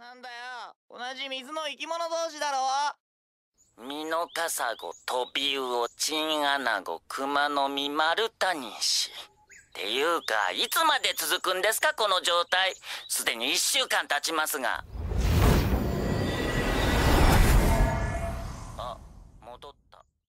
なんだよ同じ水の生き物同士だろミノカサゴトビウオチンアナゴクマノミマルタニシっていうかいつまで続くんですかこの状態すでに1週間経ちますが。